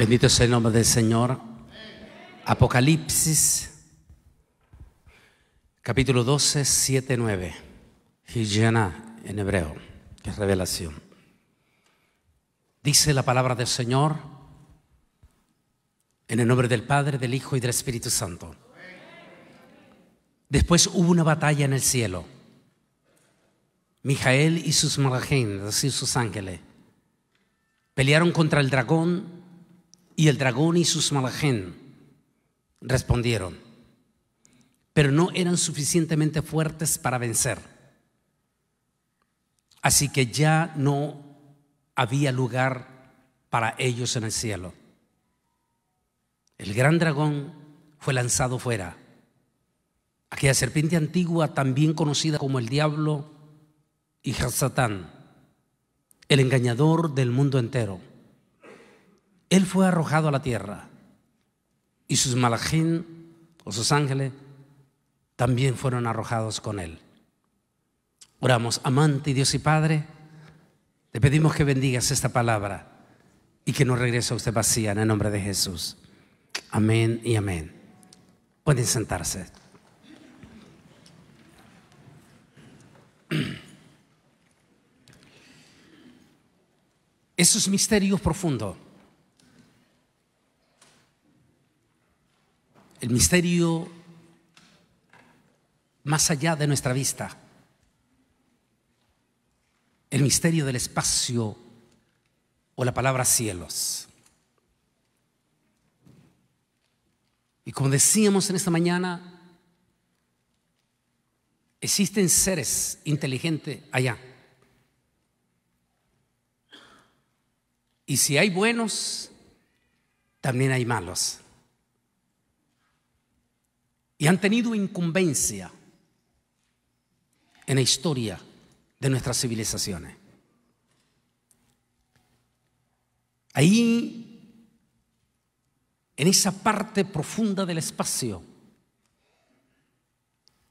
Bendito sea el nombre del Señor. Apocalipsis, capítulo 12, 7, 9. Higiena en hebreo, que es revelación. Dice la palabra del Señor en el nombre del Padre, del Hijo y del Espíritu Santo. Después hubo una batalla en el cielo. Mijael y sus malajén, así sus ángeles, pelearon contra el dragón y el dragón y sus malajén respondieron, pero no eran suficientemente fuertes para vencer. Así que ya no había lugar para ellos en el cielo. El gran dragón fue lanzado fuera. Aquella serpiente antigua, también conocida como el diablo y Satán, el engañador del mundo entero él fue arrojado a la tierra y sus malajín o sus ángeles también fueron arrojados con él. Oramos, amante Dios y Padre, te pedimos que bendigas esta palabra y que no regrese a usted vacía en el nombre de Jesús. Amén y amén. Pueden sentarse. Esos misterios profundos el misterio más allá de nuestra vista, el misterio del espacio o la palabra cielos. Y como decíamos en esta mañana, existen seres inteligentes allá. Y si hay buenos, también hay malos y han tenido incumbencia en la historia de nuestras civilizaciones. Ahí, en esa parte profunda del espacio,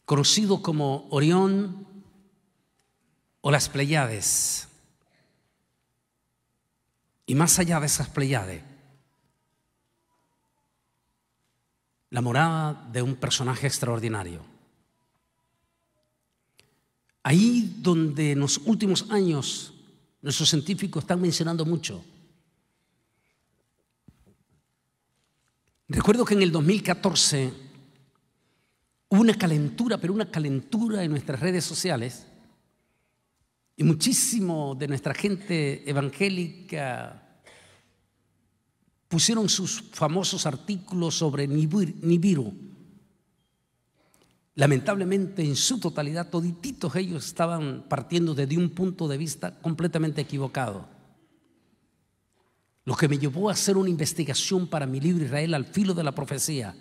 conocido como Orión o las Pleiades, y más allá de esas Pleiades, la morada de un personaje extraordinario. Ahí donde en los últimos años nuestros científicos están mencionando mucho. Recuerdo que en el 2014 hubo una calentura, pero una calentura en nuestras redes sociales y muchísimo de nuestra gente evangélica pusieron sus famosos artículos sobre Nibiru. Lamentablemente, en su totalidad, todititos ellos estaban partiendo desde un punto de vista completamente equivocado. Lo que me llevó a hacer una investigación para mi libro Israel al filo de la profecía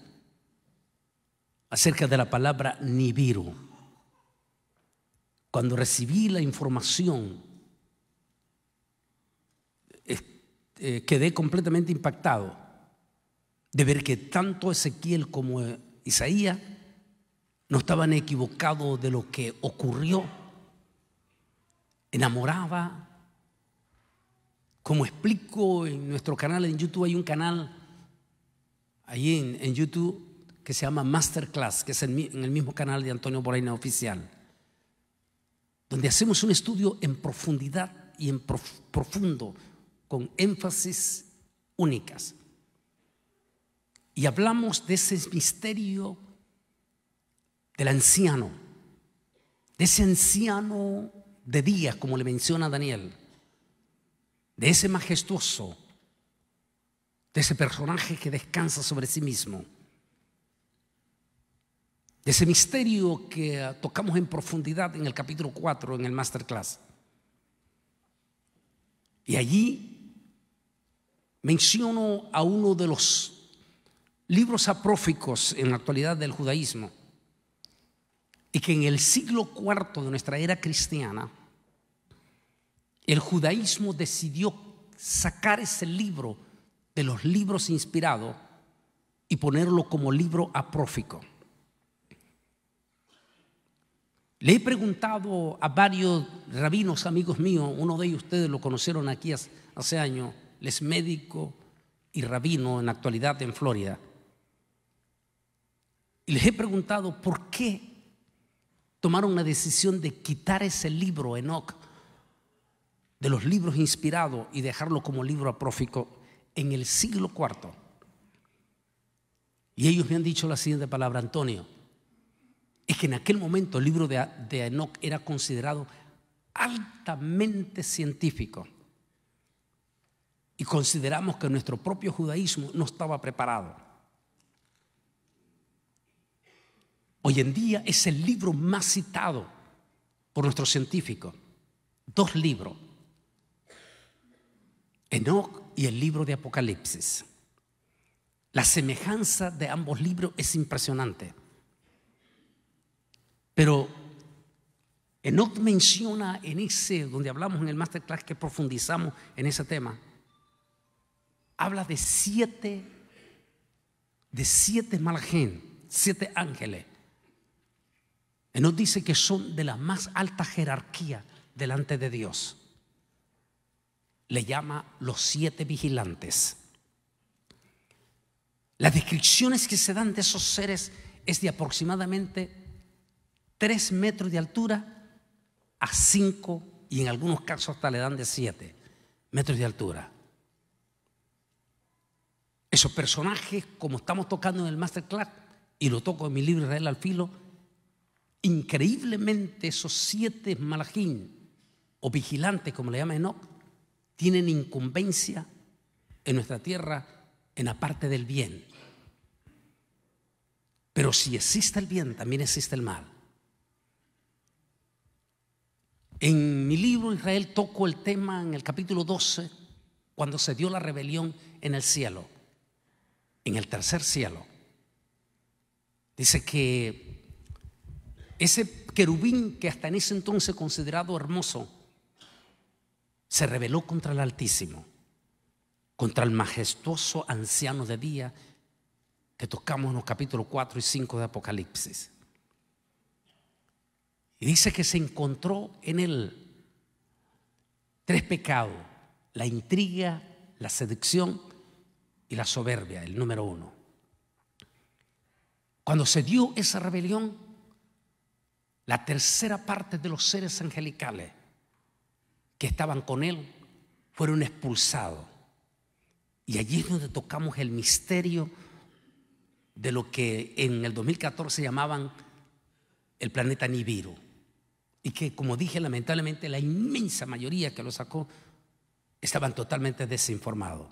acerca de la palabra Nibiru. Cuando recibí la información, eh, quedé completamente impactado de ver que tanto Ezequiel como eh, Isaías no estaban equivocados de lo que ocurrió. Enamoraba. Como explico en nuestro canal en YouTube, hay un canal ahí en, YouTube que se llama Masterclass, que es en, el mismo canal de Antonio Boreina Oficial, donde hacemos un estudio en profundidad y en profundo con énfasis únicas. Y hablamos de ese misterio del anciano, de ese anciano de días, como le menciona Daniel, de ese majestuoso, de ese personaje que descansa sobre sí mismo, de ese misterio que ah, tocamos en profundidad en el capítulo 4, en el masterclass. Y allí menciono a uno de los libros apróficos en la actualidad del judaísmo y que en el siglo IV de nuestra era cristiana, el judaísmo decidió sacar ese libro de los libros inspirados y ponerlo como libro aprófico. Le he preguntado a varios rabinos, amigos míos, uno de ellos ustedes lo conocieron aquí hace años, les médico y rabino en la actualidad en Florida. Y les he preguntado por qué tomaron la decisión de quitar ese libro, Enoch, de los libros inspirados y dejarlo como libro apófico en el siglo IV. Y ellos me han dicho la siguiente palabra, Antonio, es que en aquel momento el libro de, de Enoch era considerado altamente científico y consideramos que nuestro propio judaísmo no estaba preparado. Hoy en día es el libro más citado por nuestros científicos. Dos libros. Enoch y el libro de Apocalipsis. La semejanza de ambos libros es impresionante. Pero Enoch menciona en ese, donde hablamos en el masterclass que profundizamos en ese tema, habla de siete, de siete malajén, siete ángeles. Y nos dice que son de la más alta jerarquía delante de Dios. Le llama los siete vigilantes. Las descripciones que se dan de esos seres es de aproximadamente tres metros de altura a cinco, y en algunos casos hasta le dan de siete metros de altura. Esos personajes, como estamos tocando en el masterclass, y lo toco en mi libro Israel al filo, increíblemente esos siete malajín o vigilantes, como le llama Enoch, tienen incumbencia en nuestra tierra en la parte del bien. Pero si existe el bien, también existe el mal. En mi libro Israel toco el tema en el capítulo 12, cuando se dio la rebelión en el cielo en el tercer cielo. Dice que ese querubín que hasta en ese entonces considerado hermoso, se rebeló contra el Altísimo, contra el majestuoso anciano de día que tocamos en los capítulos 4 y 5 de Apocalipsis. Y dice que se encontró en él tres pecados, la intriga, la seducción y la soberbia, el número uno. Cuando se dio esa rebelión, la tercera parte de los seres angelicales que estaban con él fueron expulsados. Y allí es donde tocamos el misterio de lo que en el 2014 llamaban el planeta Nibiru. Y que, como dije, lamentablemente la inmensa mayoría que lo sacó estaban totalmente desinformados.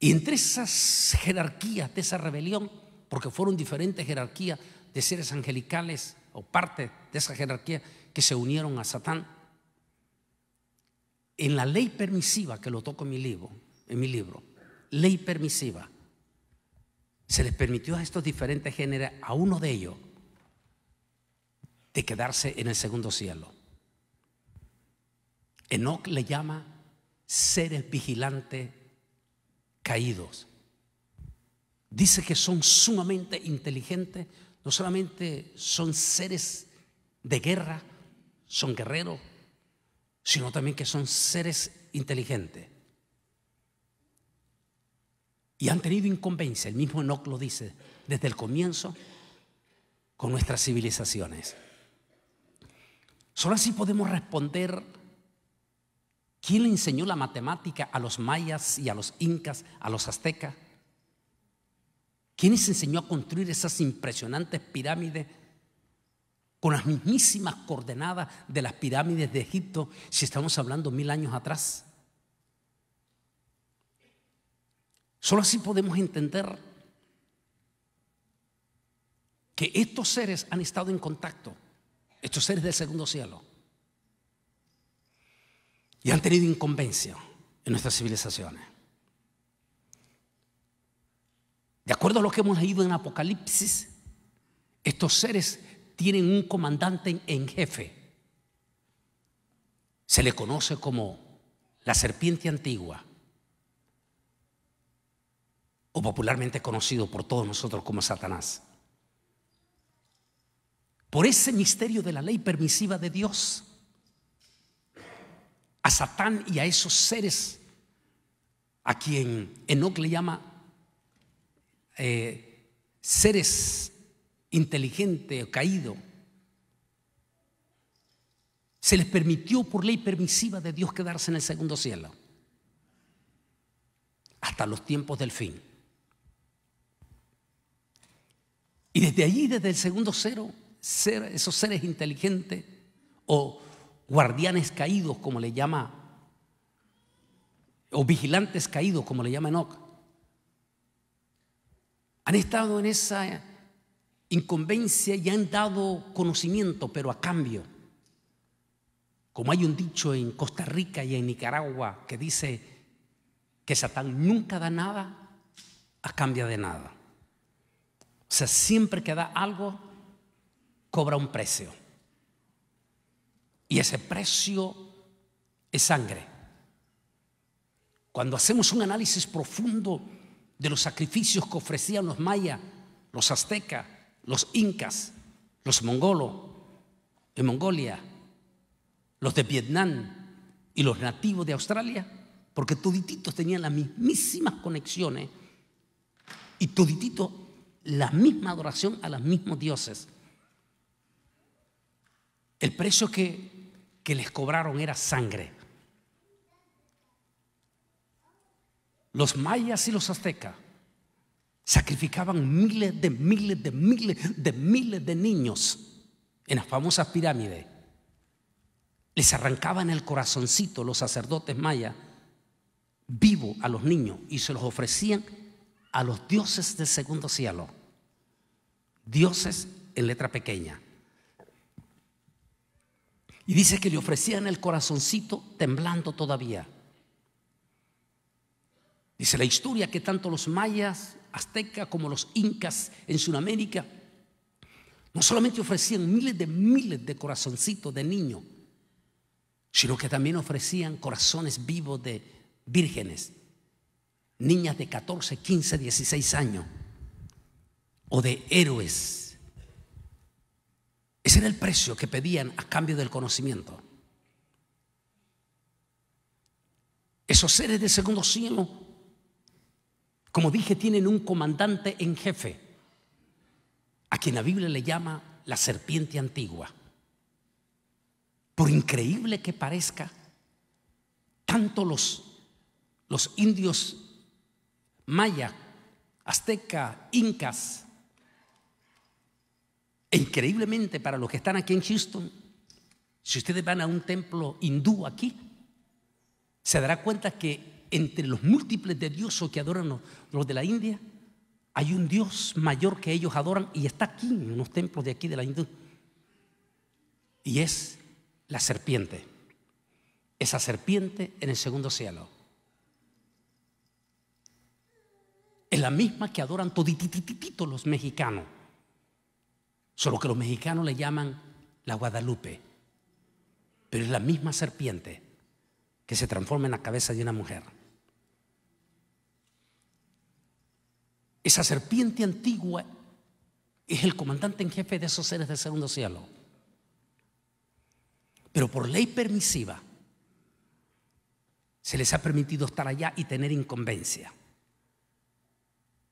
Y entre esas jerarquías de esa rebelión, porque fueron diferentes jerarquías de seres angelicales o parte de esa jerarquía que se unieron a Satán, en la ley permisiva que lo toco en mi libro, en mi libro, ley permisiva, se les permitió a estos diferentes géneros, a uno de ellos, de quedarse en el segundo cielo. Enoch le llama seres vigilantes caídos. Dice que son sumamente inteligentes, no solamente son seres de guerra, son guerreros, sino también que son seres inteligentes. Y han tenido inconveniencia el mismo Enoch lo dice, desde el comienzo con nuestras civilizaciones. Solo así podemos responder ¿Quién le enseñó la matemática a los mayas y a los incas, a los aztecas? ¿Quién les enseñó a construir esas impresionantes pirámides con las mismísimas coordenadas de las pirámides de Egipto si estamos hablando mil años atrás? Solo así podemos entender que estos seres han estado en contacto, estos seres del segundo cielo y han tenido inconveniencia en nuestras civilizaciones. De acuerdo a lo que hemos leído en Apocalipsis, estos seres tienen un comandante en jefe. Se le conoce como la serpiente antigua, o popularmente conocido por todos nosotros como Satanás. Por ese misterio de la ley permisiva de Dios, a Satán y a esos seres a quien Enoch le llama eh, seres inteligentes o caído. Se les permitió por ley permisiva de Dios quedarse en el segundo cielo hasta los tiempos del fin. Y desde allí, desde el segundo cero, ser, esos seres inteligentes o guardianes caídos, como le llama, o vigilantes caídos, como le llama Enoch, han estado en esa inconveniencia y han dado conocimiento, pero a cambio. Como hay un dicho en Costa Rica y en Nicaragua que dice que Satán nunca da nada a cambio de nada. O sea, siempre que da algo, cobra un precio. Y ese precio es sangre. Cuando hacemos un análisis profundo de los sacrificios que ofrecían los mayas, los aztecas, los incas, los mongolos de Mongolia, los de Vietnam y los nativos de Australia, porque todititos tenían las mismísimas conexiones y todititos la misma adoración a los mismos dioses. El precio que que les cobraron era sangre. Los mayas y los aztecas sacrificaban miles de miles de miles de miles de niños en las famosas pirámides. Les arrancaban el corazoncito los sacerdotes mayas vivo a los niños y se los ofrecían a los dioses del segundo cielo. Dioses en letra pequeña. Y dice que le ofrecían el corazoncito temblando todavía. Dice la historia que tanto los mayas, aztecas como los incas en Sudamérica no solamente ofrecían miles de miles de corazoncitos de niños, sino que también ofrecían corazones vivos de vírgenes, niñas de 14, 15, 16 años, o de héroes ese era el precio que pedían a cambio del conocimiento. Esos seres del segundo cielo, como dije, tienen un comandante en jefe, a quien la Biblia le llama la serpiente antigua. Por increíble que parezca, tanto los, los indios maya, azteca, incas, increíblemente para los que están aquí en Houston, si ustedes van a un templo hindú aquí, se dará cuenta que entre los múltiples de dioses que adoran los de la India, hay un Dios mayor que ellos adoran y está aquí en unos templos de aquí de la India. Y es la serpiente. Esa serpiente en el segundo cielo. Es la misma que adoran toditititito los mexicanos solo que los mexicanos le llaman la Guadalupe, pero es la misma serpiente que se transforma en la cabeza de una mujer. Esa serpiente antigua es el comandante en jefe de esos seres del segundo cielo. Pero por ley permisiva se les ha permitido estar allá y tener incumbencia.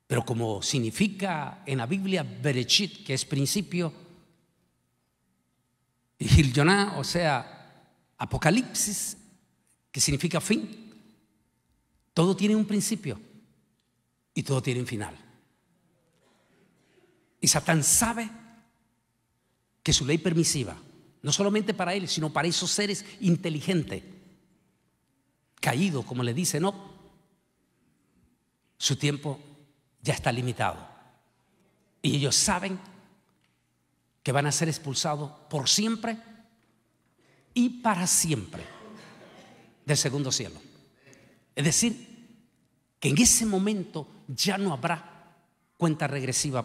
Pero como significa en la Biblia Berechit, que es principio, y Giljoná, o sea, Apocalipsis, que significa fin, todo tiene un principio y todo tiene un final. Y Satán sabe que su ley permisiva, no solamente para él, sino para esos seres inteligentes, caídos, como le dice No, su tiempo ya está limitado. Y ellos saben que van a ser expulsados por siempre y para siempre del segundo cielo. Es decir, que en ese momento ya no habrá cuenta regresiva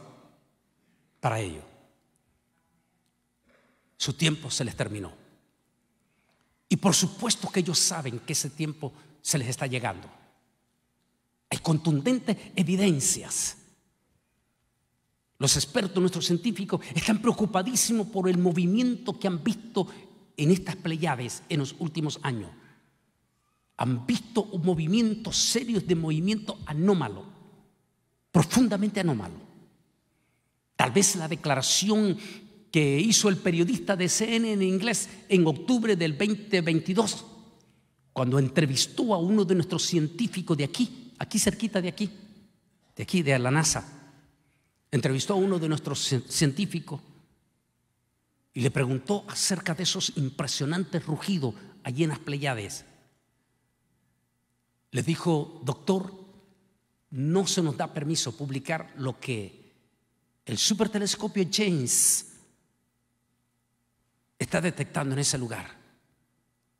para ellos. Su tiempo se les terminó. Y por supuesto que ellos saben que ese tiempo se les está llegando. Hay contundentes evidencias. Los expertos, nuestros científicos, están preocupadísimos por el movimiento que han visto en estas Pleiades en los últimos años. Han visto un movimiento serio de movimiento anómalo, profundamente anómalo. Tal vez la declaración que hizo el periodista de CNN en inglés en octubre del 2022, cuando entrevistó a uno de nuestros científicos de aquí, aquí cerquita de aquí, de aquí, de la NASA. Entrevistó a uno de nuestros científicos y le preguntó acerca de esos impresionantes rugidos allí en las Pleiades. Le dijo, doctor, no se nos da permiso publicar lo que el supertelescopio James está detectando en ese lugar.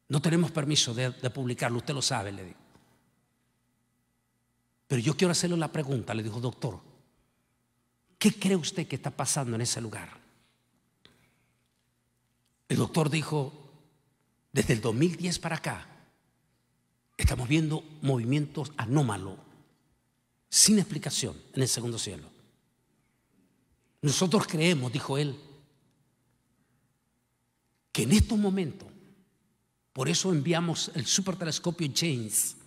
No tenemos permiso de, de publicarlo, usted lo sabe, le digo. Pero yo quiero hacerle la pregunta, le dijo, doctor, ¿qué cree usted que está pasando en ese lugar? El doctor dijo, desde el 2010 para acá, estamos viendo movimientos anómalos, sin explicación, en el segundo cielo. Nosotros creemos, dijo él, que en estos momentos, por eso enviamos el supertelescopio James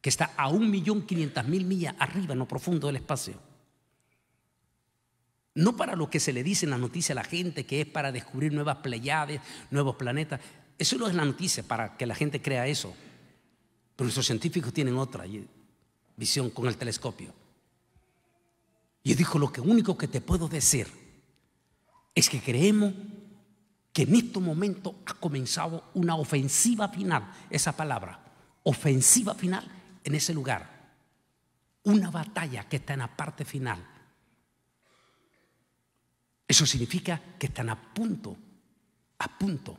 que está a 1.500.000 millas arriba en lo profundo del espacio. No para lo que se le dice en la noticia a la gente, que es para descubrir nuevas pleiades, nuevos planetas. Eso no es la noticia para que la gente crea eso. Pero nuestros científicos tienen otra visión con el telescopio. Y dijo, lo que único que te puedo decir es que creemos que en este momento ha comenzado una ofensiva final, esa palabra, ofensiva final en ese lugar, una batalla que está en la parte final. Eso significa que están a punto, a punto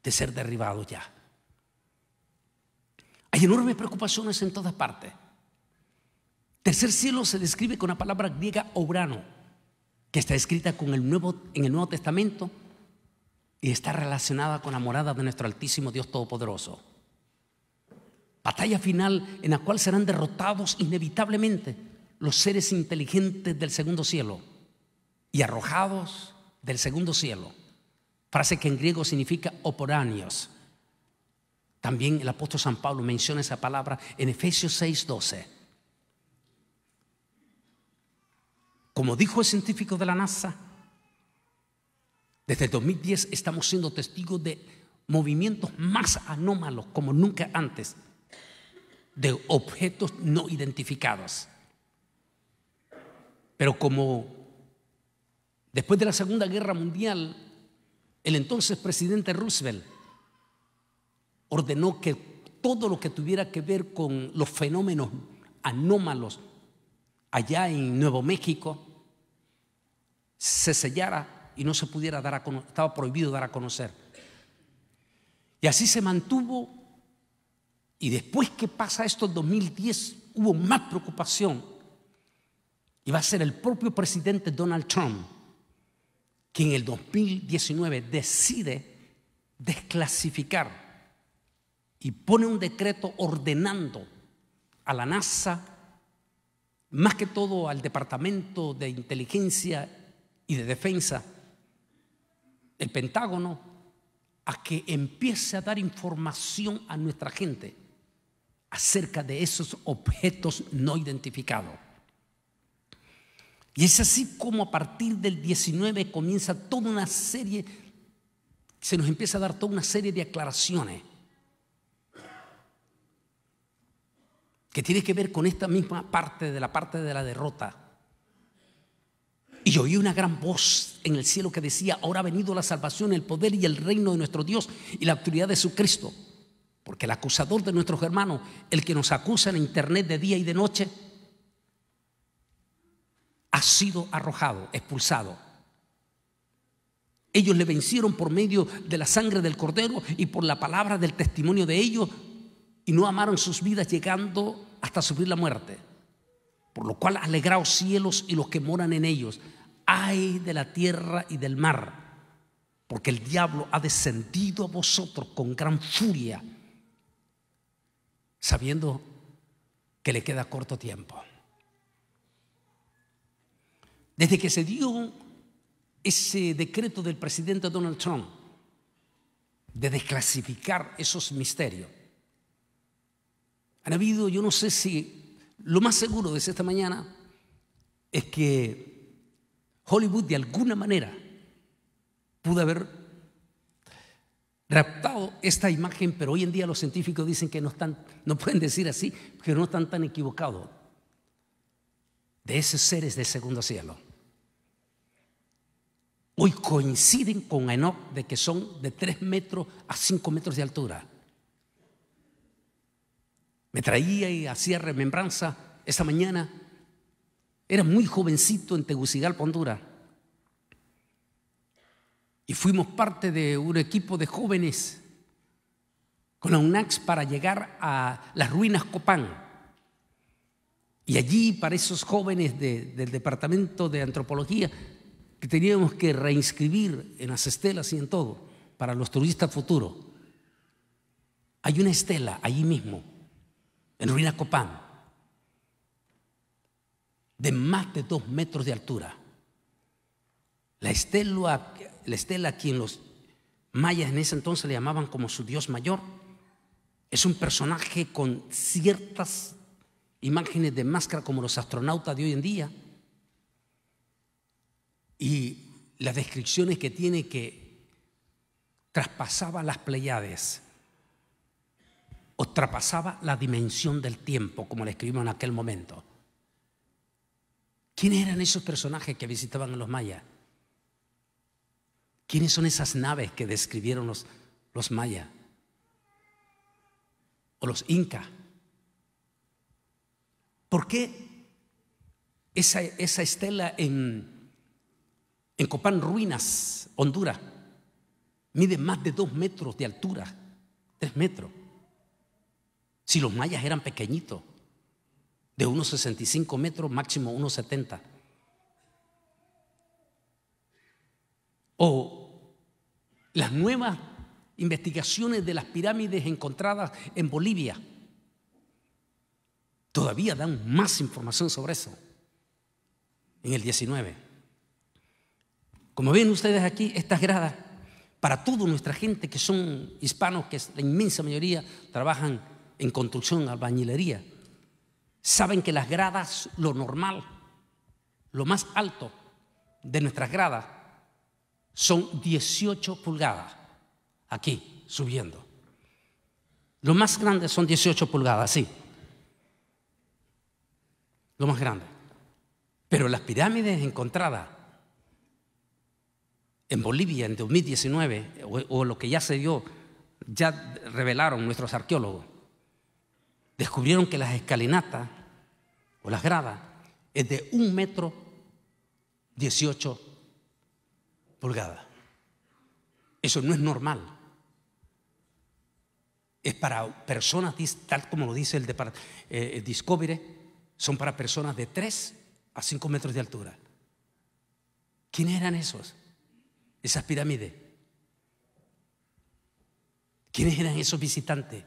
de ser derribados ya. Hay enormes preocupaciones en todas partes. Tercer cielo se describe con la palabra griega obrano, que está escrita con el nuevo, en el Nuevo Testamento y está relacionada con la morada de nuestro Altísimo Dios Todopoderoso batalla final en la cual serán derrotados inevitablemente los seres inteligentes del segundo cielo y arrojados del segundo cielo. Frase que en griego significa oporáneos. También el apóstol San Pablo menciona esa palabra en Efesios 6:12. Como dijo el científico de la NASA, desde el 2010 estamos siendo testigos de movimientos más anómalos como nunca antes de objetos no identificados. Pero como después de la Segunda Guerra Mundial, el entonces presidente Roosevelt ordenó que todo lo que tuviera que ver con los fenómenos anómalos allá en Nuevo México se sellara y no se pudiera dar a conocer, estaba prohibido dar a conocer. Y así se mantuvo y después que pasa esto en 2010, hubo más preocupación. Y va a ser el propio presidente Donald Trump quien en el 2019 decide desclasificar y pone un decreto ordenando a la NASA, más que todo al Departamento de Inteligencia y de Defensa, el Pentágono, a que empiece a dar información a nuestra gente acerca de esos objetos no identificados. Y es así como a partir del 19 comienza toda una serie, se nos empieza a dar toda una serie de aclaraciones que tiene que ver con esta misma parte de la parte de la derrota. Y oí una gran voz en el cielo que decía, ahora ha venido la salvación, el poder y el reino de nuestro Dios y la autoridad de su Cristo. Porque el acusador de nuestros hermanos, el que nos acusa en internet de día y de noche, ha sido arrojado, expulsado. Ellos le vencieron por medio de la sangre del cordero y por la palabra del testimonio de ellos y no amaron sus vidas llegando hasta sufrir la muerte. Por lo cual alegraos cielos y los que moran en ellos. Ay de la tierra y del mar, porque el diablo ha descendido a vosotros con gran furia sabiendo que le queda corto tiempo. Desde que se dio ese decreto del presidente Donald Trump de desclasificar esos misterios, han habido, yo no sé si, lo más seguro desde esta mañana es que Hollywood de alguna manera pudo haber raptado esta imagen, pero hoy en día los científicos dicen que no están, no pueden decir así, que no están tan equivocados. De esos seres del segundo cielo. Hoy coinciden con Enoch de que son de 3 metros a 5 metros de altura. Me traía y hacía remembranza esta mañana. Era muy jovencito en Tegucigalpa, Honduras y fuimos parte de un equipo de jóvenes con la UNAX para llegar a las ruinas Copán. Y allí para esos jóvenes del Departamento de Antropología que teníamos que reinscribir en las estelas y en todo, para los turistas futuros, hay una estela allí mismo, en ruinas Copán, de más de dos metros de altura. La estela la estela, quien los mayas en ese entonces le llamaban como su dios mayor, es un personaje con ciertas imágenes de máscara como los astronautas de hoy en día. Y las descripciones que tiene que traspasaba las Pleiades o traspasaba la dimensión del tiempo, como le escribimos en aquel momento. ¿Quiénes eran esos personajes que visitaban a los mayas? ¿Quiénes son esas naves que describieron los, los mayas? O los incas. ¿Por qué esa, esa estela en, en Copán, Ruinas, Honduras, mide más de dos metros de altura? Tres metros. Si los mayas eran pequeñitos, de unos 65 metros, máximo unos 70. O las nuevas investigaciones de las pirámides encontradas en Bolivia todavía dan más información sobre eso. En el 19. Como ven ustedes aquí, estas gradas, para toda nuestra gente que son hispanos, que la inmensa mayoría trabajan en construcción, albañilería, saben que las gradas, lo normal, lo más alto de nuestras gradas, son 18 pulgadas, aquí, subiendo. Lo más grande son 18 pulgadas, sí. Lo más grande. Pero las pirámides encontradas en Bolivia en 2019, o, lo que ya se dio, ya revelaron nuestros arqueólogos, descubrieron que las escalinatas o las gradas es de un metro 18 eso no es normal. Es para personas, tal como lo dice el, eh, Discovery, son para personas de 3 a 5 metros de altura. ¿Quiénes eran esos? Esas pirámides. ¿Quiénes eran esos visitantes?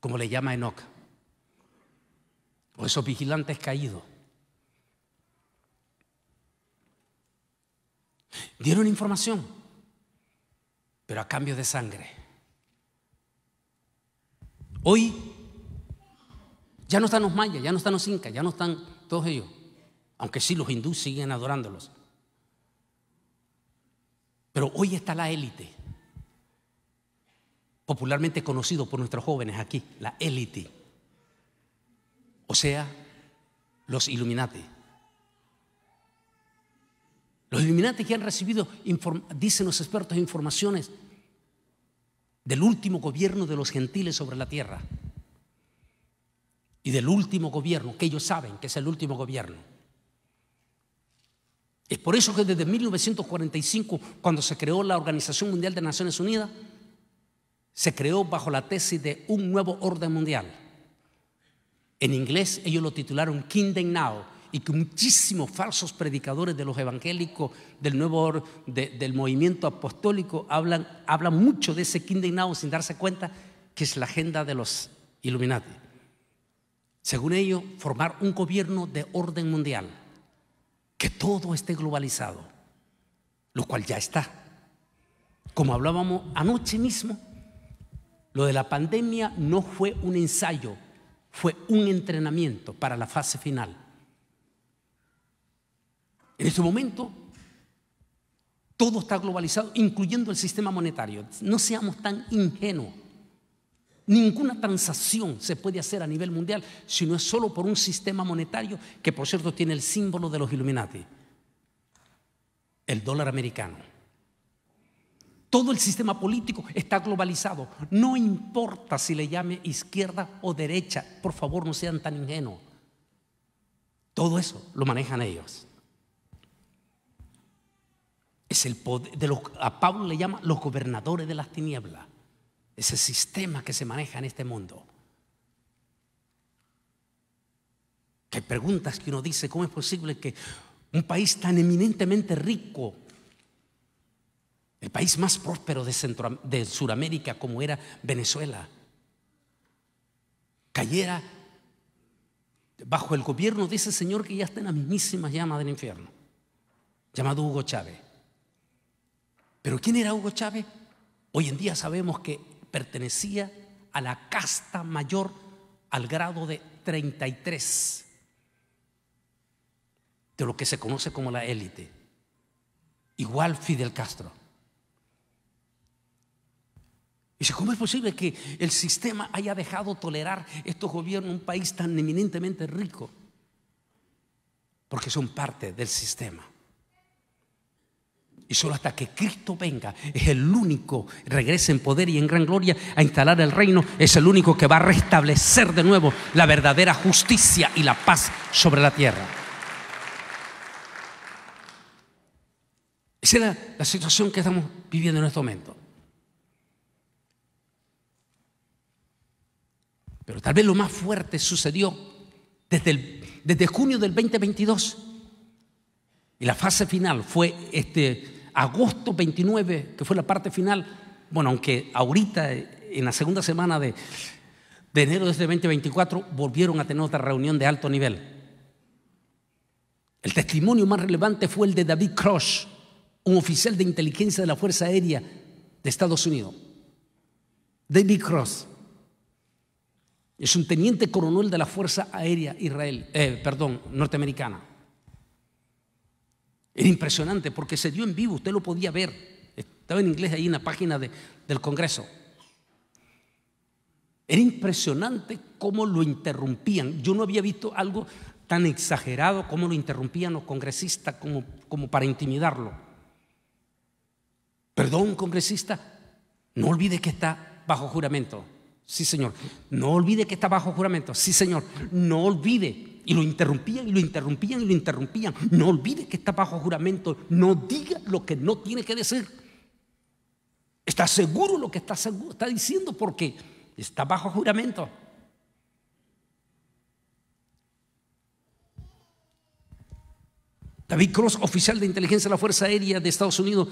Como le llama Enoch. O esos vigilantes caídos. Dieron información, pero a cambio de sangre. Hoy ya no están los mayas, ya no están los incas, ya no están todos ellos, aunque sí los hindúes siguen adorándolos. Pero hoy está la élite, popularmente conocido por nuestros jóvenes aquí, la élite, o sea, los Illuminati. Los Illuminati que han recibido, dicen los expertos, informaciones del último gobierno de los gentiles sobre la tierra y del último gobierno, que ellos saben que es el último gobierno. Es por eso que desde 1945, cuando se creó la Organización Mundial de Naciones Unidas, se creó bajo la tesis de un nuevo orden mundial. En inglés ellos lo titularon Kingdom Now, y que muchísimos falsos predicadores de los evangélicos del nuevo del movimiento apostólico hablan, mucho de ese indignado sin darse cuenta que es la agenda de los Illuminati. Según ellos, formar un gobierno de orden mundial, que todo esté globalizado, lo cual ya está. Como hablábamos anoche mismo, lo de la pandemia no fue un ensayo, fue un entrenamiento para la fase final. En este momento, todo está globalizado, incluyendo el sistema monetario. No seamos tan ingenuos. Ninguna transacción se puede hacer a nivel mundial si no es solo por un sistema monetario que, por cierto, tiene el símbolo de los Illuminati, el dólar americano. Todo el sistema político está globalizado. No importa si le llame izquierda o derecha, por favor no sean tan ingenuos. Todo eso lo manejan ellos. Es el poder de a Pablo le llama los gobernadores de las tinieblas. Ese sistema que se maneja en este mundo. Que hay preguntas que uno dice, ¿cómo es posible que un país tan eminentemente rico, el país más próspero de, de Sudamérica como era Venezuela, cayera bajo el gobierno de ese señor que ya está en la mismísima llama del infierno, llamado Hugo Chávez? Pero ¿quién era Hugo Chávez? Hoy en día sabemos que pertenecía a la casta mayor al grado de 33 de lo que se conoce como la élite. Igual Fidel Castro. Y dice, ¿cómo es posible que el sistema haya dejado tolerar estos gobiernos en un país tan eminentemente rico? Porque son parte del sistema. Y solo hasta que Cristo venga es el único, regrese en poder y en gran gloria a instalar el reino, es el único que va a restablecer de nuevo la verdadera justicia y la paz sobre la tierra. Esa es la, situación que estamos viviendo en este momento. Pero tal vez lo más fuerte sucedió desde, desde junio del 2022. Y la fase final fue este agosto 29, que fue la parte final, bueno, aunque ahorita, eh, en la segunda semana de, enero de este 2024, volvieron a tener otra reunión de alto nivel. El testimonio más relevante fue el de David Cross, un oficial de inteligencia de la Fuerza Aérea de Estados Unidos. David Cross es un teniente coronel de la Fuerza Aérea Israel, eh, perdón, norteamericana. Era impresionante porque se dio en vivo, usted lo podía ver. Estaba en inglés ahí en la página de, del Congreso. Era impresionante cómo lo interrumpían. Yo no había visto algo tan exagerado como lo interrumpían los congresistas como, como para intimidarlo. Perdón, congresista, no olvide que está bajo juramento. Sí, señor. No olvide que está bajo juramento. Sí, señor. No olvide y lo interrumpían y lo interrumpían y lo interrumpían. No olvide que está bajo juramento. No diga lo que no tiene que decir. Está seguro lo que está, seguro, está diciendo porque está bajo juramento. David Cross, oficial de inteligencia de la Fuerza Aérea de Estados Unidos,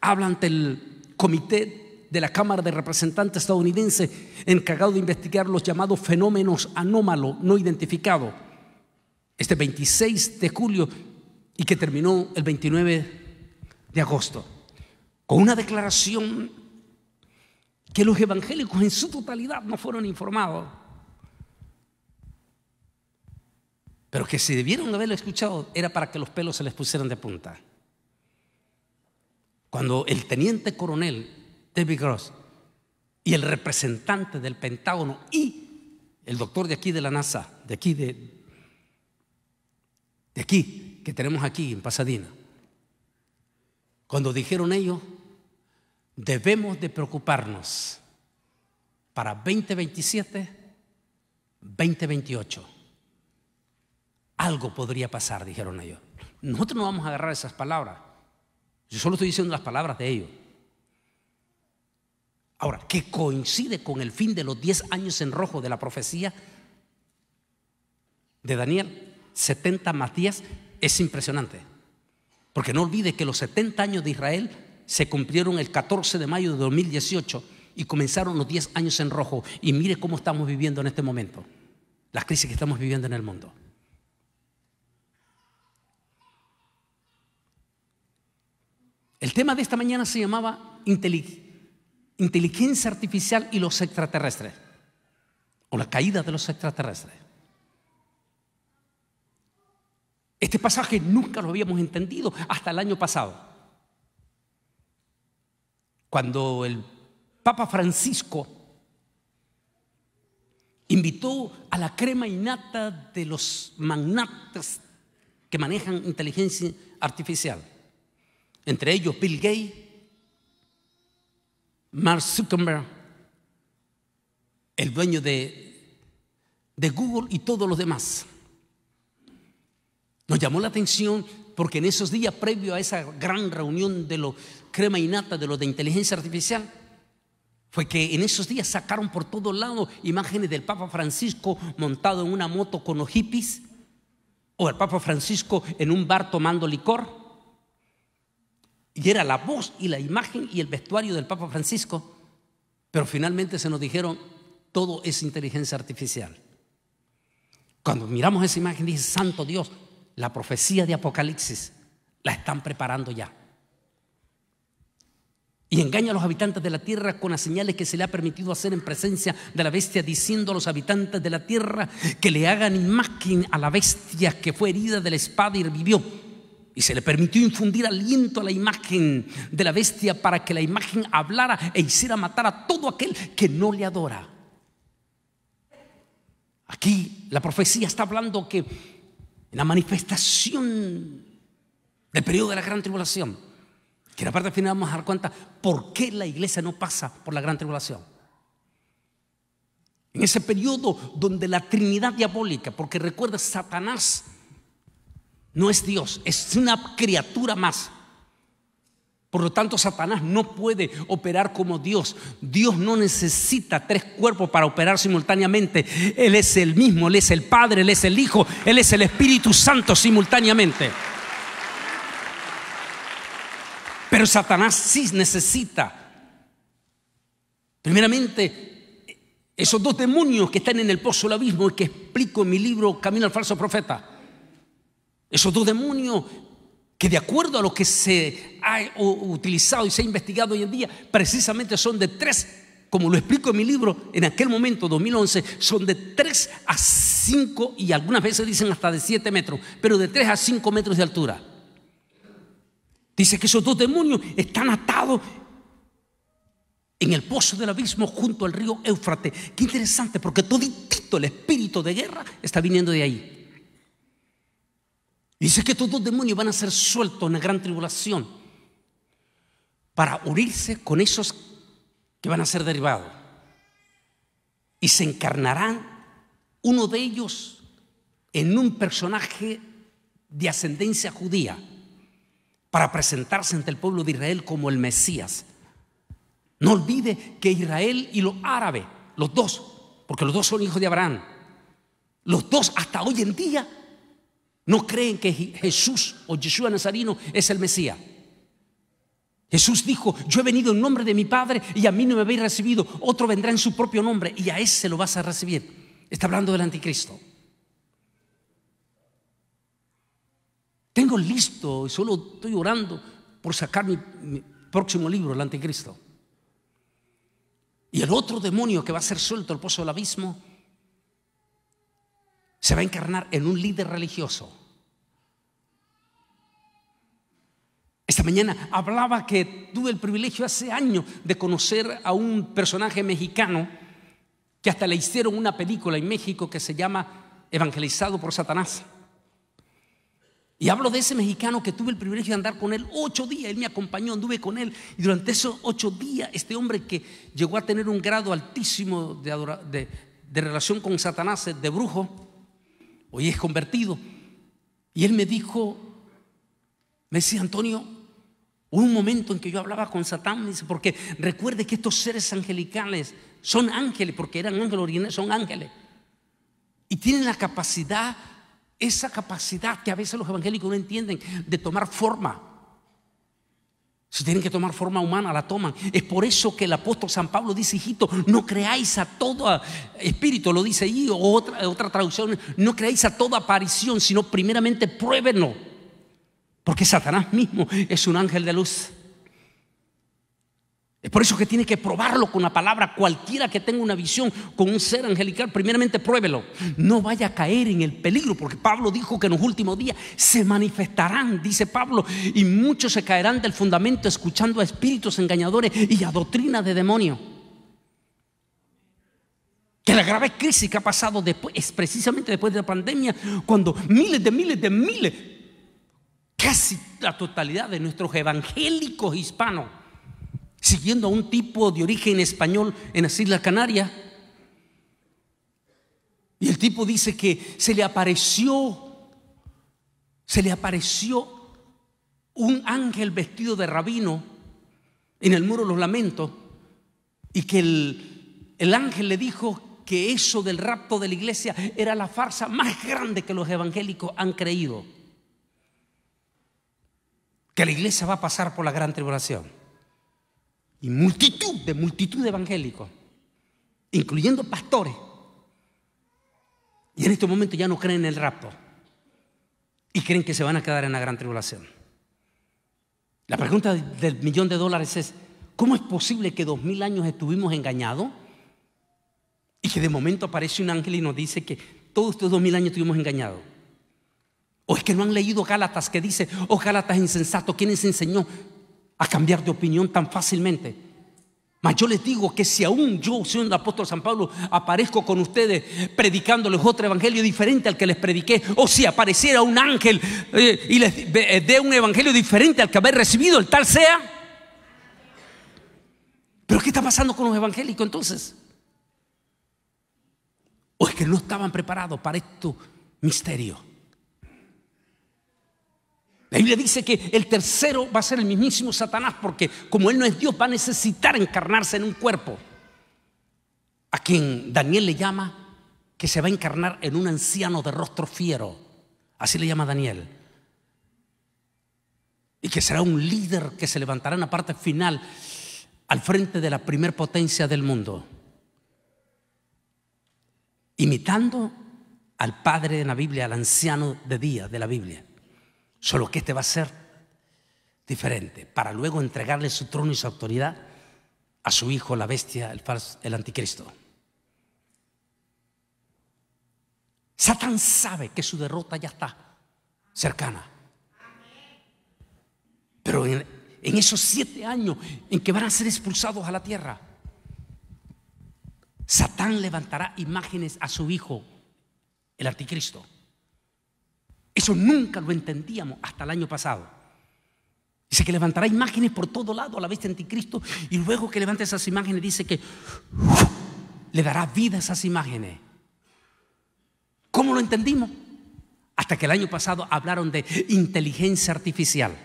habla ante el comité de la Cámara de Representantes estadounidense encargado de investigar los llamados fenómenos anómalos no identificados este 26 de julio y que terminó el 29 de agosto, con una declaración que los evangélicos en su totalidad no fueron informados, pero que si debieron haberlo escuchado era para que los pelos se les pusieran de punta. Cuando el teniente coronel David Gross y el representante del Pentágono y el doctor de aquí de la NASA, de aquí de, aquí, que tenemos aquí en Pasadena. Cuando dijeron ellos, debemos de preocuparnos para 2027, 2028. Algo podría pasar, dijeron ellos. Nosotros no vamos a agarrar esas palabras. Yo solo estoy diciendo las palabras de ellos. Ahora, qué coincide con el fin de los 10 años en rojo de la profecía de Daniel. 70 Matías es impresionante. Porque no olvide que los 70 años de Israel se cumplieron el 14 de mayo de 2018 y comenzaron los 10 años en rojo. Y mire cómo estamos viviendo en este momento, las crisis que estamos viviendo en el mundo. El tema de esta mañana se llamaba inteligencia artificial y los extraterrestres, o la caída de los extraterrestres. Este pasaje nunca lo habíamos entendido hasta el año pasado, cuando el Papa Francisco invitó a la crema innata de los magnates que manejan inteligencia artificial, entre ellos Bill Gates, Mark Zuckerberg, el dueño de, de Google y todos los demás. Nos llamó la atención porque en esos días previo a esa gran reunión de lo crema y nata, de los de inteligencia artificial, fue que en esos días sacaron por todos lado imágenes del Papa Francisco montado en una moto con los hippies, o el Papa Francisco en un bar tomando licor. Y era la voz y la imagen y el vestuario del Papa Francisco. Pero finalmente se nos dijeron, todo es inteligencia artificial. Cuando miramos esa imagen, dice, Santo Dios, la profecía de Apocalipsis la están preparando ya. Y engaña a los habitantes de la tierra con las señales que se le ha permitido hacer en presencia de la bestia, diciendo a los habitantes de la tierra que le hagan imagen a la bestia que fue herida de la espada y revivió. Y se le permitió infundir aliento a la imagen de la bestia para que la imagen hablara e hiciera matar a todo aquel que no le adora. Aquí la profecía está hablando que en la manifestación del periodo de la gran tribulación, que en la parte final vamos a dar cuenta por qué la iglesia no pasa por la gran tribulación. En ese periodo donde la Trinidad diabólica, porque recuerda, Satanás no es Dios, es una criatura más. Por lo tanto, Satanás no puede operar como Dios. Dios no necesita tres cuerpos para operar simultáneamente. Él es el mismo, Él es el Padre, Él es el Hijo, Él es el Espíritu Santo simultáneamente. Pero Satanás sí necesita, primeramente, esos dos demonios que están en el pozo del abismo y que explico en mi libro Camino al Falso Profeta. Esos dos demonios que de acuerdo a lo que se ha utilizado y se ha investigado hoy en día, precisamente son de tres, como lo explico en mi libro, en aquel momento, 2011, son de tres a cinco, y algunas veces dicen hasta de siete metros, pero de tres a cinco metros de altura. Dice que esos dos demonios están atados en el pozo del abismo junto al río Éufrates. Qué interesante, porque toditito el espíritu de guerra está viniendo de ahí. Dice que estos dos demonios van a ser sueltos en la gran tribulación para unirse con esos que van a ser derivados. Y se encarnarán uno de ellos en un personaje de ascendencia judía para presentarse ante el pueblo de Israel como el Mesías. No olvide que Israel y los árabes, los dos, porque los dos son hijos de Abraham, los dos hasta hoy en día no creen que Jesús o Yeshua Nazarino es el Mesías. Jesús dijo, yo he venido en nombre de mi Padre y a mí no me habéis recibido, otro vendrá en su propio nombre y a ese lo vas a recibir. Está hablando del anticristo. Tengo listo, y solo estoy orando por sacar mi próximo libro, el anticristo. Y el otro demonio que va a ser suelto al pozo del abismo se va a encarnar en un líder religioso. Esta mañana hablaba que tuve el privilegio hace años de conocer a un personaje mexicano que hasta le hicieron una película en México que se llama Evangelizado por Satanás. Y hablo de ese mexicano que tuve el privilegio de andar con él ocho días, él me acompañó, anduve con él. Y durante esos ocho días, este hombre que llegó a tener un grado altísimo de, de relación con Satanás, de brujo, hoy es convertido. Y él me dijo, me decía, Antonio, hubo un momento en que yo hablaba con Satán, dice, porque recuerde que estos seres angelicales son ángeles, porque eran ángeles originales, son ángeles. Y tienen la capacidad, esa capacidad que a veces los evangélicos no entienden, de tomar forma. Si tienen que tomar forma humana, la toman. Es por eso que el apóstol San Pablo dice, hijito, no creáis a todo espíritu, lo dice ahí, o otra, otra traducción, no creáis a toda aparición, sino primeramente pruébenlo. Porque Satanás mismo es un ángel de luz por eso que tiene que probarlo con la palabra. Cualquiera que tenga una visión con un ser angelical, primeramente pruébelo. No vaya a caer en el peligro, porque Pablo dijo que en los últimos días se manifestarán, dice Pablo, y muchos se caerán del fundamento escuchando a espíritus engañadores y a doctrina de demonio. Que la grave crisis que ha pasado después, es precisamente después de la pandemia, cuando miles de miles de miles, casi la totalidad de nuestros evangélicos hispanos, siguiendo a un tipo de origen español en las Islas Canarias. Y el tipo dice que se le apareció, se le apareció un ángel vestido de rabino en el muro de los lamentos y que el, el ángel le dijo que eso del rapto de la iglesia era la farsa más grande que los evangélicos han creído. Que la iglesia va a pasar por la gran tribulación y multitud de multitud de evangélicos, incluyendo pastores, y en este momento ya no creen en el rapto y creen que se van a quedar en la gran tribulación. La pregunta del millón de dólares es, ¿cómo es posible que dos mil años estuvimos engañados y que de momento aparece un ángel y nos dice que todos estos dos mil años estuvimos engañados? ¿O es que no han leído Gálatas que dice, oh Gálatas insensato, ¿quién les enseñó a cambiar de opinión tan fácilmente. Mas yo les digo que si aún yo, siendo el apóstol San Pablo, aparezco con ustedes predicándoles otro evangelio diferente al que les prediqué, o si apareciera un ángel eh, y les eh, dé un evangelio diferente al que habéis recibido, el tal sea. Pero ¿qué está pasando con los evangélicos entonces? ¿O es que no estaban preparados para este misterio la Biblia dice que el tercero va a ser el mismísimo Satanás, porque como él no es Dios, va a necesitar encarnarse en un cuerpo. A quien Daniel le llama que se va a encarnar en un anciano de rostro fiero. Así le llama Daniel. Y que será un líder que se levantará en la parte final al frente de la primer potencia del mundo. Imitando al padre de la Biblia, al anciano de día de la Biblia. Solo que este va a ser diferente, para luego entregarle su trono y su autoridad a su hijo, la bestia, el, anticristo. Satán sabe que su derrota ya está cercana. Pero en, esos siete años en que van a ser expulsados a la tierra, Satán levantará imágenes a su hijo, el anticristo. Eso nunca lo entendíamos hasta el año pasado. Dice que levantará imágenes por todo lado a la de anticristo y luego que levante esas imágenes dice que le dará vida a esas imágenes. ¿Cómo lo entendimos? Hasta que el año pasado hablaron de inteligencia artificial.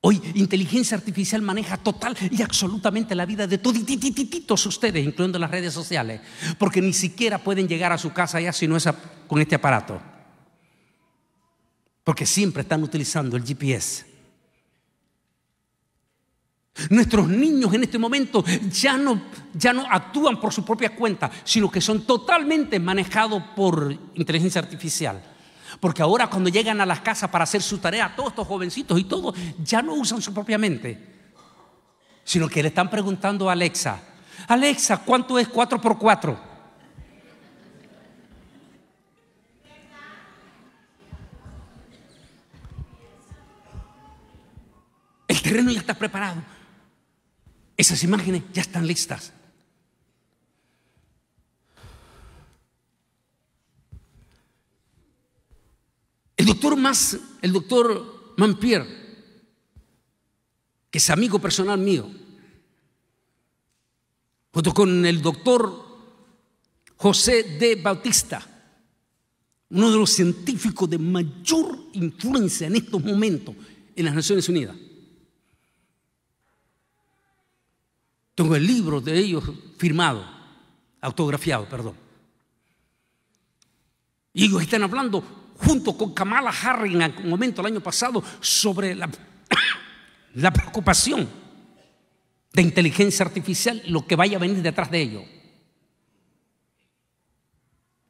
Hoy inteligencia artificial maneja total y absolutamente la vida de todos ustedes, incluyendo las redes sociales, porque ni siquiera pueden llegar a su casa ya si no es con este aparato. Porque siempre están utilizando el GPS. Nuestros niños en este momento ya no, ya no actúan por su propia cuenta, sino que son totalmente manejados por inteligencia artificial. Porque ahora cuando llegan a las casas para hacer su tarea, todos estos jovencitos y todos ya no usan su propia mente, sino que le están preguntando a Alexa, Alexa, ¿cuánto es 4 x 4? el terreno ya está preparado. Esas imágenes ya están listas. El doctor más, el doctor Manpier que es amigo personal mío, junto con el doctor José de Bautista, uno de los científicos de mayor influencia en estos momentos en las Naciones Unidas, Tengo el libro de ellos firmado, autografiado, perdón. Y ellos están hablando junto con Kamala Harris en algún momento el año pasado sobre la, preocupación de inteligencia artificial lo que vaya a venir detrás de ello.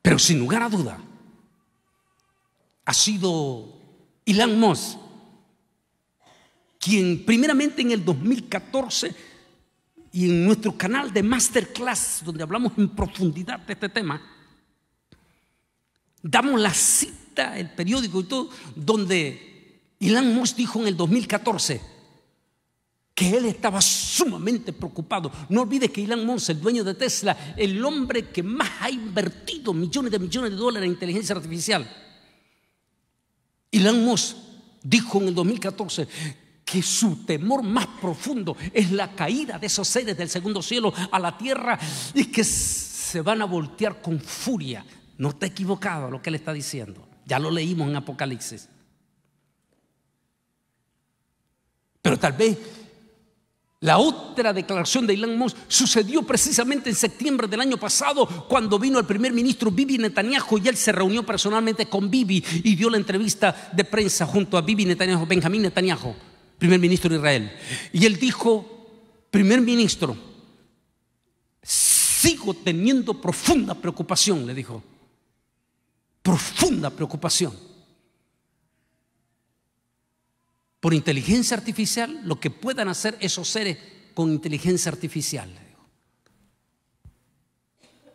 Pero sin lugar a duda, ha sido Elon Musk quien primeramente en el 2014 y en nuestro canal de masterclass, donde hablamos en profundidad de este tema, damos la cita, el periódico y todo, donde Elon Musk dijo en el 2014 que él estaba sumamente preocupado. No olvides que Elon Musk, el dueño de Tesla, el hombre que más ha invertido millones de millones de dólares en inteligencia artificial, Elon Musk dijo en el 2014 que su temor más profundo es la caída de esos seres del segundo cielo a la tierra y que se van a voltear con furia. No está equivocado lo que él está diciendo. Ya lo leímos en Apocalipsis. Pero tal vez la otra declaración de Ilan Moss sucedió precisamente en septiembre del año pasado, cuando vino el primer ministro Bibi Netanyahu y él se reunió personalmente con Bibi y dio la entrevista de prensa junto a Bibi Netanyahu, Benjamín Netanyahu primer ministro de Israel. Y él dijo, primer ministro, sigo teniendo profunda preocupación, le dijo, profunda preocupación por inteligencia artificial, lo que puedan hacer esos seres con inteligencia artificial. Le dijo.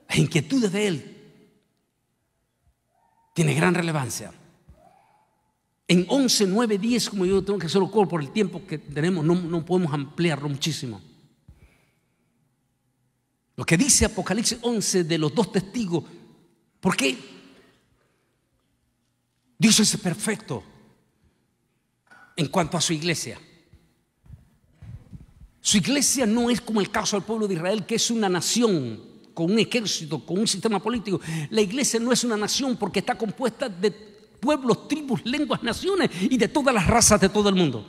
Las inquietudes de él tiene gran relevancia en 11, 9, 10, como yo tengo que hacerlo por el tiempo que tenemos, no, no podemos ampliarlo muchísimo. Lo que dice Apocalipsis 11 de los dos testigos, ¿por qué? Dios es perfecto en cuanto a su iglesia. Su iglesia no es como el caso del pueblo de Israel, que es una nación con un ejército, con un sistema político. La iglesia no es una nación porque está compuesta de pueblos, tribus, lenguas, naciones y de todas las razas de todo el mundo.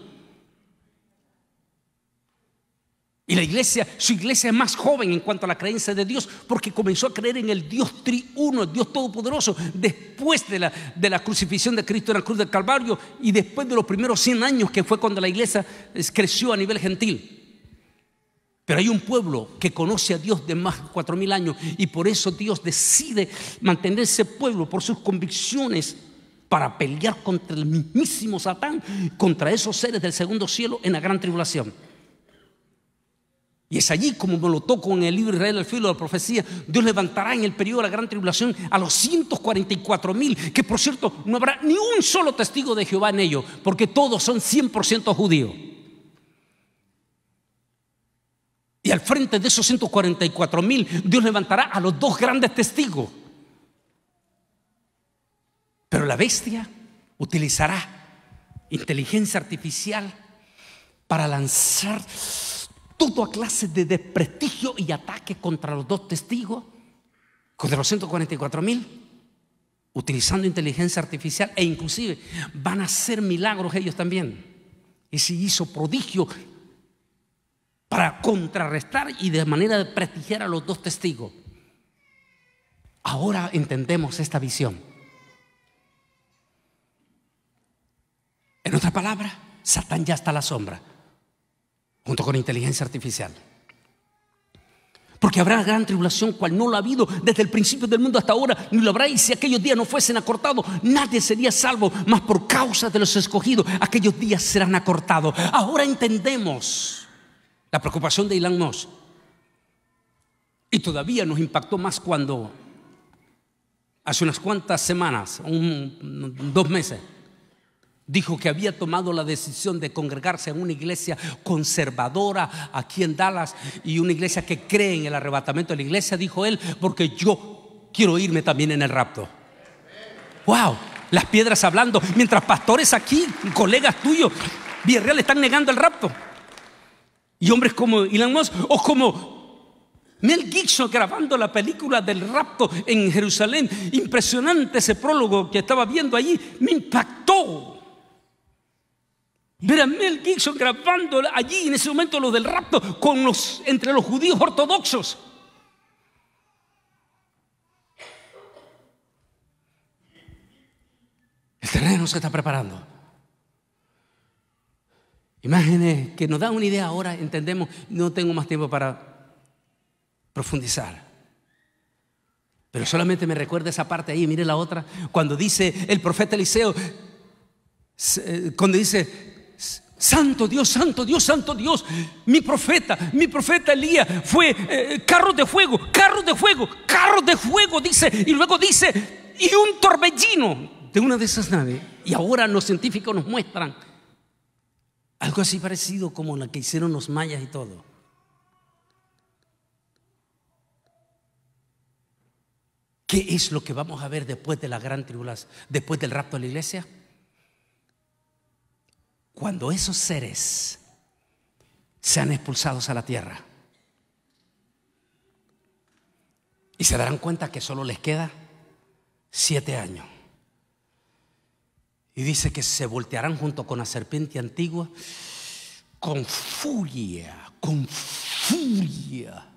Y la iglesia, su iglesia es más joven en cuanto a la creencia de Dios, porque comenzó a creer en el Dios triuno, el Dios todopoderoso, después de la, de la crucifixión de Cristo en la cruz del Calvario y después de los primeros 100 años que fue cuando la iglesia creció a nivel gentil. Pero hay un pueblo que conoce a Dios de más de 4.000 años y por eso Dios decide mantener ese pueblo por sus convicciones para pelear contra el mismísimo Satán, contra esos seres del segundo cielo en la gran tribulación. Y es allí, como me lo toco en el libro Israel el filo de la profecía, Dios levantará en el periodo de la gran tribulación a los 144 mil, que por cierto no habrá ni un solo testigo de Jehová en ellos, porque todos son 100% judíos. Y al frente de esos 144 mil, Dios levantará a los dos grandes testigos pero la bestia utilizará inteligencia artificial para lanzar toda clase de desprestigio y ataque contra los dos testigos, contra los 144 mil, utilizando inteligencia artificial e inclusive van a hacer milagros ellos también. Y si hizo prodigio para contrarrestar y de manera de prestigiar a los dos testigos. Ahora entendemos esta visión. En otras palabras, Satán ya está a la sombra, junto con inteligencia artificial. Porque habrá gran tribulación cual no lo ha habido desde el principio del mundo hasta ahora, ni lo habrá. Y si aquellos días no fuesen acortados, nadie sería salvo, más por causa de los escogidos, aquellos días serán acortados. Ahora entendemos la preocupación de Ilán Musk. Y todavía nos impactó más cuando hace unas cuantas semanas, dos meses, Dijo que había tomado la decisión de congregarse en una iglesia conservadora aquí en Dallas y una iglesia que cree en el arrebatamiento de la iglesia, dijo él, porque yo quiero irme también en el rapto. ¡Wow! Las piedras hablando, mientras pastores aquí, colegas tuyos, Villarreal están negando el rapto. Y hombres como Ilan Moss o como Mel Gibson grabando la película del rapto en Jerusalén. Impresionante ese prólogo que estaba viendo allí. Me impactó Ver a Mel Gibson grabando allí en ese momento lo del rapto con los, entre los judíos ortodoxos. El terreno se está preparando. Imágenes que nos da una idea ahora, entendemos, no tengo más tiempo para profundizar. Pero solamente me recuerda esa parte ahí, mire la otra, cuando dice el profeta Eliseo, eh, cuando dice, Santo Dios, Santo Dios, Santo Dios. Mi profeta, mi profeta Elías fue eh, carro de fuego, carro de fuego, carro de fuego, dice. Y luego dice, y un torbellino de una de esas naves. Y ahora los científicos nos muestran algo así parecido como la que hicieron los mayas y todo. ¿Qué es lo que vamos a ver después de la gran tribulación, después del rapto de la iglesia? cuando esos seres sean expulsados a la tierra y se darán cuenta que solo les queda siete años. Y dice que se voltearán junto con la serpiente antigua con furia, con furia.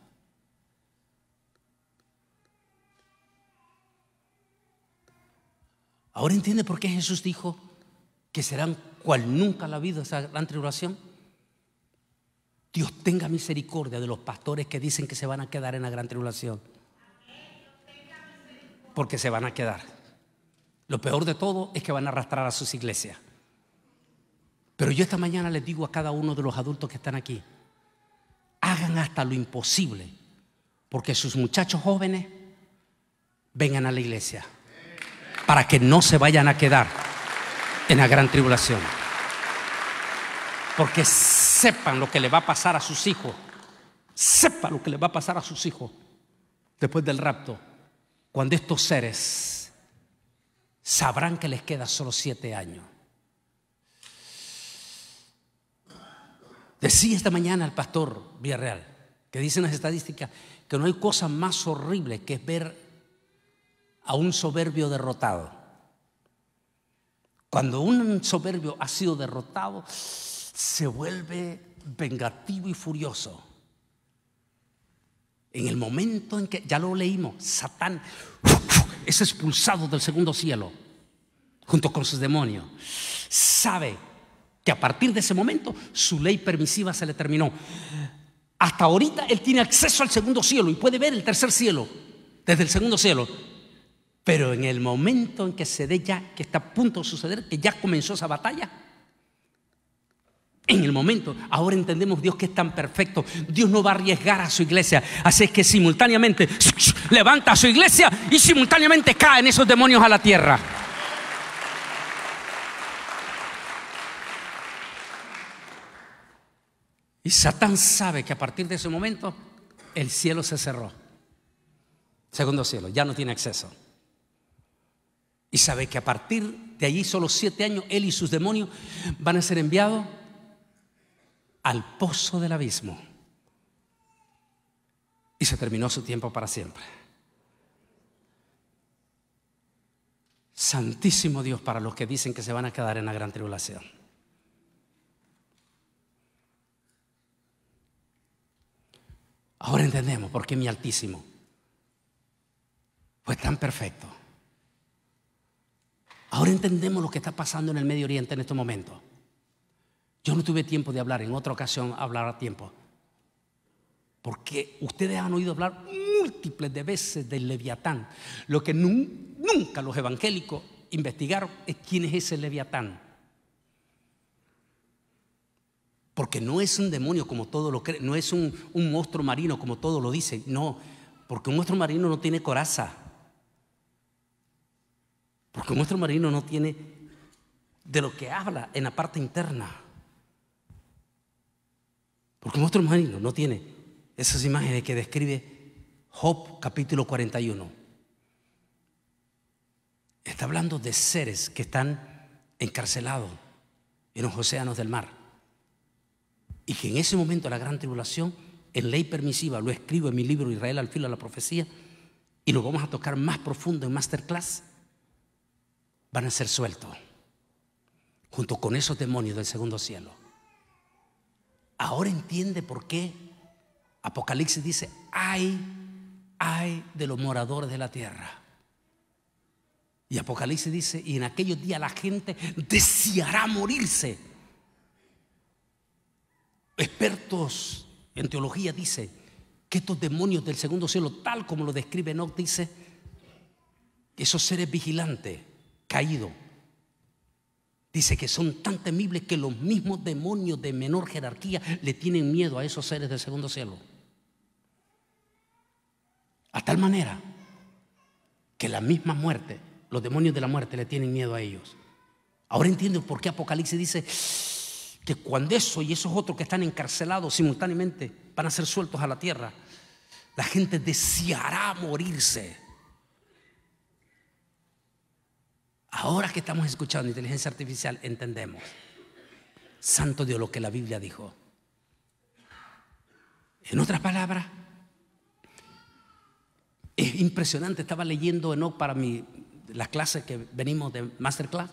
Ahora entiende por qué Jesús dijo que serán cual nunca la ha habido esa gran tribulación. Dios tenga misericordia de los pastores que dicen que se van a quedar en la gran tribulación. Porque se van a quedar. Lo peor de todo es que van a arrastrar a sus iglesias. Pero yo esta mañana les digo a cada uno de los adultos que están aquí, hagan hasta lo imposible, porque sus muchachos jóvenes vengan a la iglesia, para que no se vayan a quedar en la gran tribulación. Porque sepan lo que le va a pasar a sus hijos. sepan lo que le va a pasar a sus hijos después del rapto. Cuando estos seres sabrán que les queda solo siete años. Decía esta mañana el pastor Villarreal que dicen las estadísticas que no hay cosa más horrible que ver a un soberbio derrotado. Cuando un soberbio ha sido derrotado, se vuelve vengativo y furioso. En el momento en que, ya lo leímos, Satán es expulsado del segundo cielo junto con sus demonios. Sabe que a partir de ese momento su ley permisiva se le terminó. Hasta ahorita él tiene acceso al segundo cielo y puede ver el tercer cielo desde el segundo cielo. Pero en el momento en que se dé ya, que está a punto de suceder, que ya comenzó esa batalla, en el momento, ahora entendemos Dios que es tan perfecto. Dios no va a arriesgar a su iglesia. Así es que simultáneamente levanta a su iglesia y simultáneamente caen esos demonios a la tierra. Y Satán sabe que a partir de ese momento el cielo se cerró. Segundo cielo, ya no tiene acceso. Y sabe que a partir de allí, solo siete años, él y sus demonios van a ser enviados al pozo del abismo. Y se terminó su tiempo para siempre. Santísimo Dios para los que dicen que se van a quedar en la gran tribulación. Ahora entendemos por qué mi Altísimo fue tan perfecto. Ahora entendemos lo que está pasando en el Medio Oriente en estos momentos. Yo no tuve tiempo de hablar, en otra ocasión hablar a tiempo. Porque ustedes han oído hablar múltiples de veces del leviatán. Lo que nunca los evangélicos investigaron es quién es ese leviatán. Porque no es un demonio como todos lo creen, no es un, un monstruo marino como todos lo dicen, no, porque un monstruo marino no tiene coraza. Porque nuestro marino no tiene de lo que habla en la parte interna. Porque nuestro marino no tiene esas imágenes que describe Job capítulo 41. Está hablando de seres que están encarcelados en los océanos del mar. Y que en ese momento de la gran tribulación, en ley permisiva, lo escribo en mi libro Israel al filo de la profecía, y lo vamos a tocar más profundo en masterclass van a ser sueltos junto con esos demonios del segundo cielo. Ahora entiende por qué Apocalipsis dice, ay, ay de los moradores de la tierra. Y Apocalipsis dice, y en aquellos días la gente deseará morirse. Expertos en teología dicen que estos demonios del segundo cielo, tal como lo describe Enoch, dice, esos seres vigilantes caído. Dice que son tan temibles que los mismos demonios de menor jerarquía le tienen miedo a esos seres del segundo cielo. A tal manera que la misma muerte, los demonios de la muerte le tienen miedo a ellos. Ahora entiendo por qué Apocalipsis dice que cuando eso y esos otros que están encarcelados simultáneamente van a ser sueltos a la tierra, la gente deseará morirse Ahora que estamos escuchando inteligencia artificial, entendemos. Santo Dios, lo que la Biblia dijo. En otras palabras, es impresionante. Estaba leyendo para mi, las clases que venimos de Masterclass.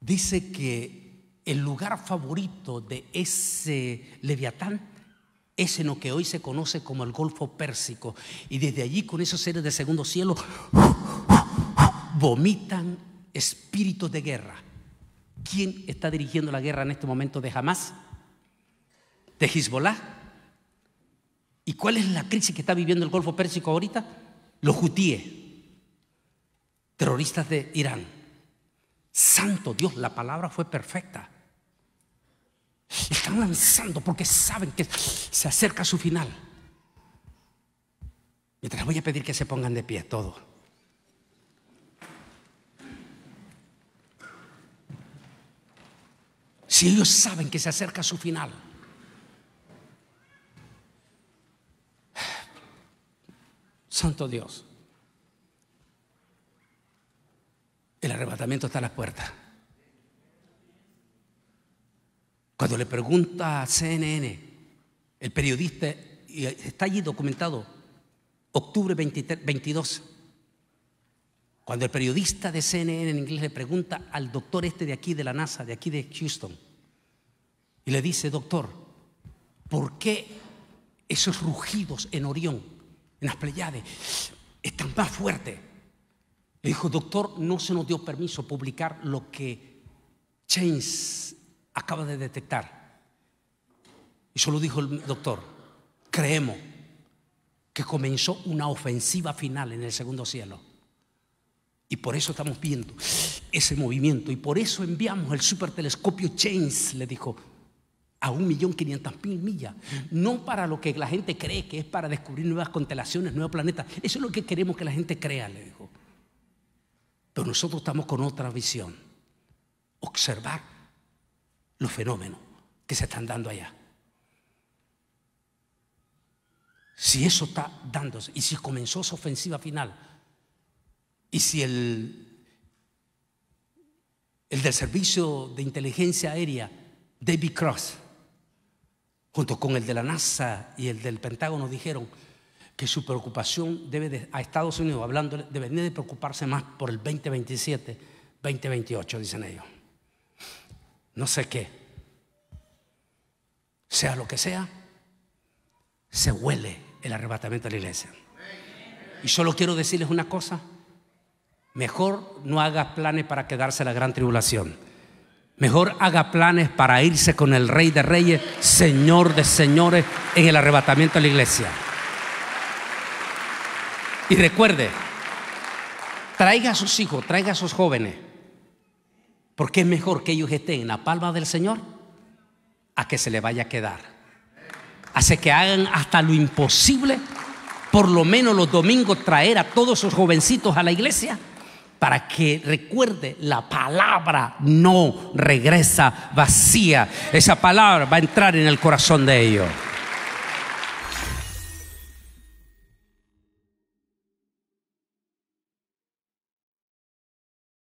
Dice que el lugar favorito de ese Leviatán es en lo que hoy se conoce como el Golfo Pérsico. Y desde allí, con esos seres del segundo cielo vomitan espíritus de guerra. ¿Quién está dirigiendo la guerra en este momento de Hamas? ¿De Hezbollah? ¿Y cuál es la crisis que está viviendo el Golfo Pérsico ahorita? Los Jutíes, terroristas de Irán. Santo Dios, la palabra fue perfecta. Están lanzando porque saben que se acerca su final. Mientras voy a pedir que se pongan de pie todos. si ellos saben que se acerca su final? Santo Dios. El arrebatamiento está a las puertas. Cuando le pregunta a CNN, el periodista, y está allí documentado, octubre 22, cuando el periodista de CNN en inglés le pregunta al doctor este de aquí, de la NASA, de aquí de Houston, y le dice, doctor, ¿por qué esos rugidos en Orión, en las Pleiades, están más fuertes? Le dijo, doctor, no se nos dio permiso publicar lo que Chains acaba de detectar. Y solo dijo el doctor, creemos que comenzó una ofensiva final en el segundo cielo. Y por eso estamos viendo ese movimiento. Y por eso enviamos el supertelescopio Chains, le dijo, a mil millas. No para lo que la gente cree que es para descubrir nuevas constelaciones, nuevos planetas. Eso es lo que queremos que la gente crea, le dijo. Pero nosotros estamos con otra visión. Observar los fenómenos que se están dando allá. Si eso está dándose y si comenzó su ofensiva final y si el, el del servicio de inteligencia aérea, David Cross, junto con el de la NASA y el del Pentágono, dijeron que su preocupación debe a Estados Unidos, hablando, debería de preocuparse más por el 2027, 2028, dicen ellos. No sé qué. Sea lo que sea, se huele el arrebatamiento de la iglesia. Y solo quiero decirles una cosa. Mejor no hagas planes para quedarse en la gran tribulación. Mejor haga planes para irse con el Rey de Reyes, Señor de Señores, en el arrebatamiento de la iglesia. Y recuerde, traiga a sus hijos, traiga a sus jóvenes, porque es mejor que ellos estén en la palma del Señor a que se le vaya a quedar. Hace que hagan hasta lo imposible, por lo menos los domingos, traer a todos sus jovencitos a la iglesia para que recuerde la palabra no regresa vacía. Esa palabra va a entrar en el corazón de ellos.